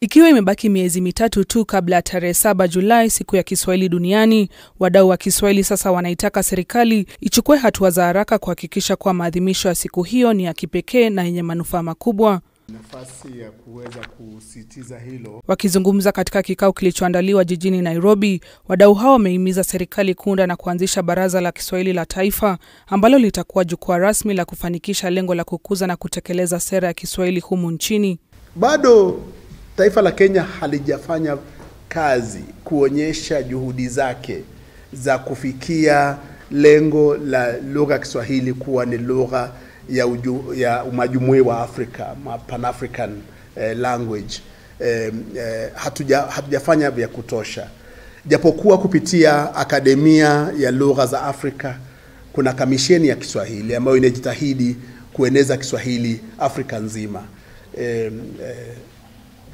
Ikiwa imebaki miezi mitatu tu kabla ya tarehe saba Julai, siku ya Kiswahili duniani, wadau wa Kiswahili sasa wanaitaka serikali ichukue hatua za haraka kuhakikisha kuwa maadhimisho ya siku hiyo ni ya kipekee na yenye manufaa makubwa nafasi ya kuweza kusitiza hilo. Wakizungumza katika kikao kilichoandaliwa jijini Nairobi, wadau hao wamehimiza serikali kuunda na kuanzisha Baraza la Kiswahili la Taifa ambalo litakuwa jukwaa rasmi la kufanikisha lengo la kukuza na kutekeleza sera ya Kiswahili humu nchini. Bado taifa la Kenya halijafanya kazi kuonyesha juhudi zake za kufikia lengo la lugha ya Kiswahili kuwa ni lugha ya, ya umajumui wa Afrika, Pan African eh, language eh, eh, hatuja, hatujafanya vya kutosha, japokuwa kupitia Akademia ya Lugha za Afrika kuna kamisheni ya Kiswahili ambayo inajitahidi kueneza Kiswahili Afrika nzima eh, eh,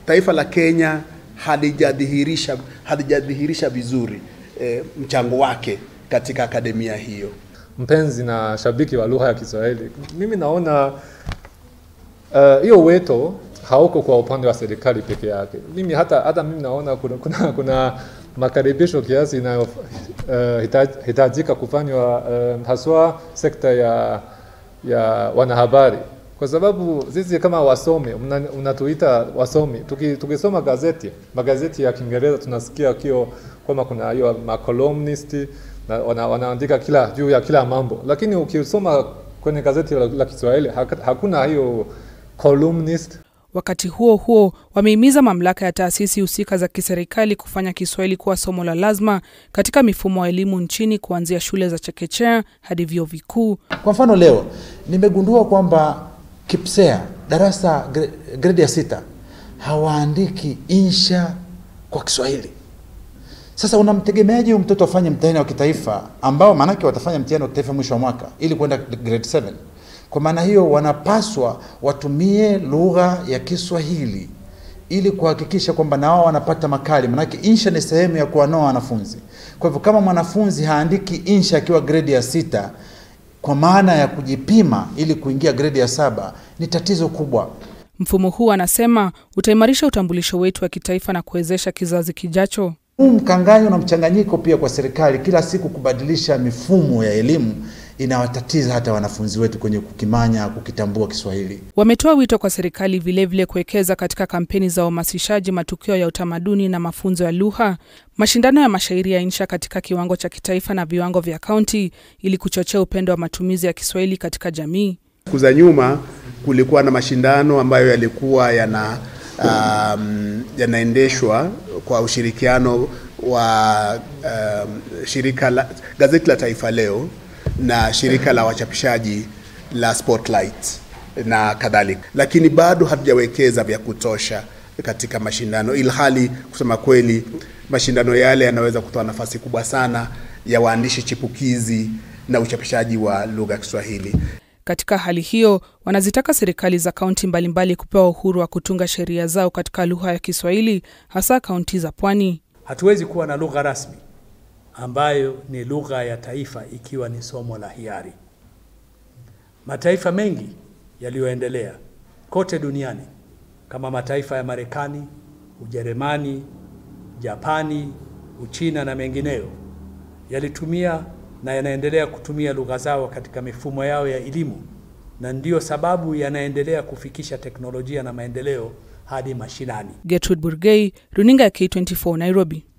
taifa la Kenya halijadhihirisha halijadhihirisha vizuri e, mchango wake katika akademia hiyo. Mpenzi na shabiki wa lugha ya Kiswahili, mimi naona eh, hiyo uh, weto hauko kwa upande wa serikali peke yake. Mimi hata, hata mimi naona kuna, kuna, kuna makaribisho kiasi inayo uh, hitajika kufanywa uh, haswa sekta ya, ya wanahabari kwa sababu sisi kama wasomi unatuita wasomi, wasome tukisoma gazeti magazeti ya Kiingereza tunasikia kio kwamba kuna hiyo macolumnist na wana, wanaandika kila juu ya kila mambo, lakini ukisoma kwenye gazeti la, la Kiswahili hakuna hiyo columnist. Wakati huo huo, wamehimiza mamlaka ya taasisi husika za kiserikali kufanya Kiswahili kuwa somo la lazima katika mifumo ya elimu nchini kuanzia shule za chekechea hadi vyuo vikuu. Kwa mfano, leo nimegundua kwamba KIPSEA darasa gredi ya sita hawaandiki insha kwa Kiswahili. Sasa unamtegemeaje mtoto afanye mtihani wa kitaifa ambao maanake watafanya mtihani wa kitaifa mwisho wa mwaka ili kwenda grade 7? Kwa maana hiyo wanapaswa watumie lugha ya Kiswahili ili kuhakikisha kwamba wao wanapata makali, manake insha ni sehemu ya kuwanoa wanafunzi. Kwa hivyo kama mwanafunzi haandiki insha akiwa gredi ya sita, kwa maana ya kujipima ili kuingia gredi ya saba ni tatizo kubwa. Mfumo huu anasema utaimarisha utambulisho wetu wa kitaifa na kuwezesha kizazi kijacho. Huu mkanganyo na mchanganyiko pia kwa serikali kila siku kubadilisha mifumo ya elimu inawatatiza hata wanafunzi wetu kwenye kukimanya kukitambua Kiswahili. Wametoa wito kwa serikali vilevile kuwekeza katika kampeni za uhamasishaji matukio ya utamaduni na mafunzo ya lugha, mashindano ya mashairi ya insha katika kiwango cha kitaifa na viwango vya kaunti, ili kuchochea upendo wa matumizi ya Kiswahili katika jamii. Siku za nyuma kulikuwa na mashindano ambayo yalikuwa yana um, yanaendeshwa kwa ushirikiano wa um, shirika la, gazeti la Taifa Leo na shirika la wachapishaji la Spotlight na kadhalika, lakini bado hatujawekeza vya kutosha katika mashindano, ilhali kusema kweli mashindano yale yanaweza kutoa nafasi kubwa sana ya waandishi chipukizi na uchapishaji wa lugha ya Kiswahili. Katika hali hiyo, wanazitaka serikali za kaunti mbalimbali kupewa uhuru wa kutunga sheria zao katika lugha ya Kiswahili, hasa kaunti za pwani. Hatuwezi kuwa na lugha rasmi ambayo ni lugha ya taifa ikiwa ni somo la hiari. Mataifa mengi yaliyoendelea kote duniani kama mataifa ya Marekani, Ujerumani, Japani, Uchina na mengineyo yalitumia na yanaendelea kutumia lugha zao katika mifumo yao ya elimu, na ndiyo sababu yanaendelea kufikisha teknolojia na maendeleo hadi mashinani. Gertrude Burgei, runinga ya K24, Nairobi.